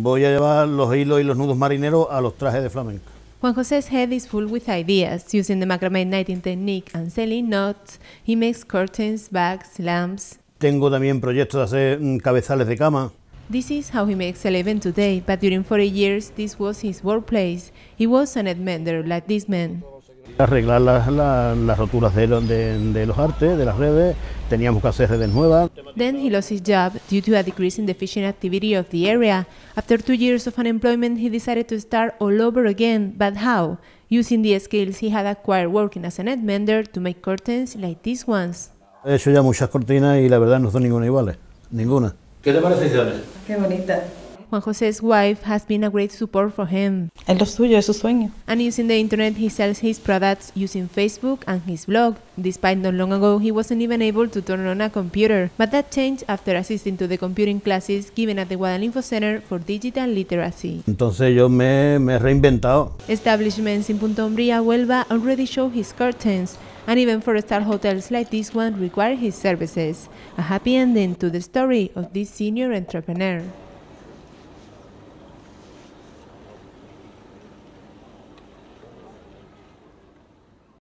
Voy a llevar los hilos y los nudos marineros a los trajes de flamenco. Juan José's head is full with ideas. Using the macrame knitting technique and selling knots, he makes curtains, bags, lamps. Tengo también proyectos de hacer mm, cabezales de cama. This is how he makes a living today, but during 40 years this was his workplace. He was an adventurer like this man. Arreglar las, las, roturas de, de, de, los artes, de las redes, teníamos que hacer redes nuevas. Then he lost his job due to a decrease in the fishing activity of the area. After two years of unemployment, he decided to start all over again, but how? Using the skills he had acquired working as a net mender to make curtains like these ones. He hecho ya muchas cortinas y la verdad no son ninguna iguales, ninguna. ¿Qué te parece, Isabel? Qué bonita. Juan José's wife has been a great support for him. Es lo suyo, es su sueño. And using the internet, he sells his products using Facebook and his blog. Despite not long ago, he wasn't even able to turn on a computer, but that changed after assisting to the computing classes given at the Guadalinfo Center for Digital Literacy. Entonces yo me, me he reinventado. Establishments in Punto Umbria, Huelva already show his curtains, and even four-star hotels like this one require his services. A happy ending to the story of this senior entrepreneur.